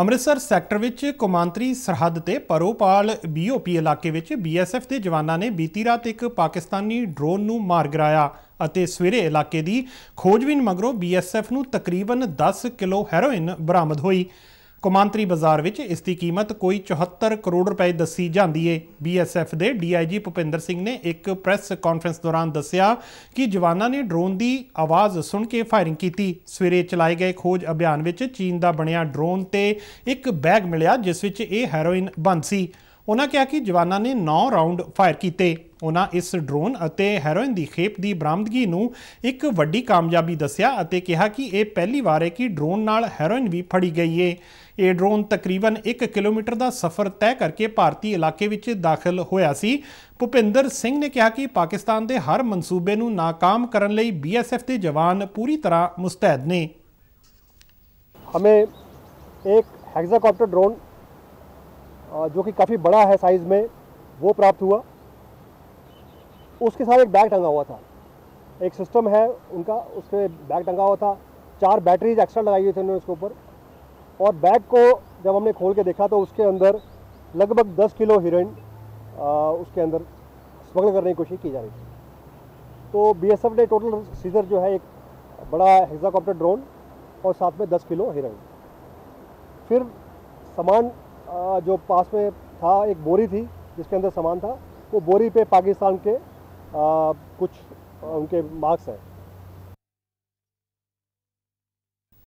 Amritsar sector ਵਿੱਚ ਕੌਮਾਂਤਰੀ ਸਰਹੱਦ ਤੇ ਪਰੋਪਾਲ ਬੀਓਪੀ ਇਲਾਕੇ ਵਿੱਚ ਬੀਐਸਐਫ ਦੇ ਜਵਾਨਾਂ ਨੇ ਬੀਤੀ ਰਾਤ ਇੱਕ ਪਾਕਿਸਤਾਨੀ ਡਰੋਨ ਨੂੰ ਮਾਰ ਗਿਰਾਇਆ ਅਤੇ ਸਵੇਰੇ ਇਲਾਕੇ ਦੀ ਖੋਜਬੀਨ ਮਗਰੋਂ ਬੀਐਸਐਫ ਨੂੰ ਤਕਰੀਬਨ 10 ਕਿਲੋ ਹੈਰੋਇਨ ਬਰਾਮਦ ਹੋਈ ਕੌਮਾਂਤਰੀ ਬਾਜ਼ਾਰ ਵਿੱਚ ਇਸ ਦੀ ਕੀਮਤ ਕੋਈ 74 ਕਰੋੜ ਰੁਪਏ ਦੱਸੀ ਜਾਂਦੀ ਏ ਬੀਐਸਐਫ ਦੇ ਡੀਆਈਜੀ ਭੁਪਿੰਦਰ ਸਿੰਘ ਨੇ ਇੱਕ ਪ੍ਰੈਸ ਕਾਨਫਰੰਸ ਦੌਰਾਨ ਦੱਸਿਆ ਕਿ ਜਵਾਨਾਂ ਨੇ ਡਰੋਨ ਦੀ ਆਵਾਜ਼ ਸੁਣ ਕੇ ਫਾਇਰਿੰਗ ਕੀਤੀ ਸਵੇਰੇ ਚਲਾਏ ਗਏ ਖੋਜ ਅਭਿਆਨ ਵਿੱਚ ਚੀਨ ਦਾ ਬਣਿਆ ਡਰੋਨ ਤੇ ਇੱਕ ਬੈਗ ਮਿਲਿਆ ਜਿਸ ਵਿੱਚ ਇਹ ਹੈਰੋਇਨ ਬੰਦ ਸੀ ਉਹਨਾਂ ਕਿਹਾ ਕਿ ਜਵਾਨਾਂ ਨੇ 9 ਰਾਉਂਡ ਫਾਇਰ ਕੀਤੇ ਉਹਨਾਂ ਇਸ ਡਰੋਨ ਅਤੇ ਹੈਰੋਇਨ ਦੀ ਖੇਪ ਦੀ ਬਰਾਮਦਗੀ ਨੂੰ ਇੱਕ ਵੱਡੀ ਕਾਮਯਾਬੀ ਦੱਸਿਆ ਅਤੇ ਕਿਹਾ ਕਿ ਇਹ ਪਹਿਲੀ ਵਾਰ ਹੈ ਕਿ ਡਰੋਨ ਨਾਲ ਹੈਰੋਇਨ ਵੀ ਫੜੀ ਗਈ ਹੈ ਇਹ ਡਰੋਨ ਤਕਰੀਬਨ 1 ਕਿਲੋਮੀਟਰ ਦਾ ਸਫ਼ਰ ਤੈਅ ਕਰਕੇ ਭਾਰਤੀ ਇਲਾਕੇ ਵਿੱਚ ਦਾਖਲ ਹੋਇਆ ਸੀ ਭੁਪਿੰਦਰ ਸਿੰਘ ਨੇ ਕਿਹਾ ਕਿ ਪਾਕਿਸਤਾਨ ਦੇ ਹਰ ਮਨਸੂਬੇ ਨੂੰ ناکਾਮ ਕਰਨ ਲਈ ਬੀਐਸਐਫ ਦੇ ਜਵਾਨ ਪੂਰੀ ਤਰ੍ਹਾਂ ਮੁਸਤੈਦ ਨੇ ਹਮੇ ਇੱਕ ਹੈਗਜ਼ਾਕਾਪਟਰ ਡਰੋਨ जो कि काफ़ी बड़ा है साइज़ में वो प्राप्त हुआ उसके साथ एक बैग टंगा हुआ था एक सिस्टम है उनका उसके बैग टंगा हुआ था चार बैटरीज एक्स्ट्रा लगाई हुई थी उन्होंने उसके ऊपर और बैग को जब हमने खोल के देखा तो उसके अंदर लगभग 10 किलो हीरोइन उसके अंदर स्मगल करने की कोशिश की जा रही थी तो बीएसएफ ने टोटल सीजर जो है एक बड़ा हेक्साकॉप्टर ड्रोन और साथ में 10 किलो हीरोइन फिर सामान जो पास में था एक बोरी थी जिसके अंदर सामान था वो बोरी पे पाकिस्तान के आ, कुछ उनके मार्क्स हैं